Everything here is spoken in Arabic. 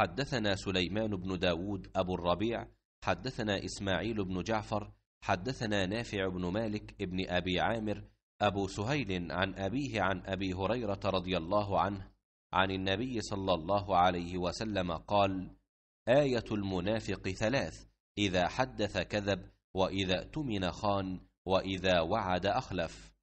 حدثنا سليمان بن داود أبو الربيع حدثنا إسماعيل بن جعفر حدثنا نافع بن مالك ابن أبي عامر أبو سهيل عن أبيه عن أبي هريرة رضي الله عنه عن النبي صلى الله عليه وسلم قال آية المنافق ثلاث إذا حدث كذب وإذا اؤتمن خان وإذا وعد أخلف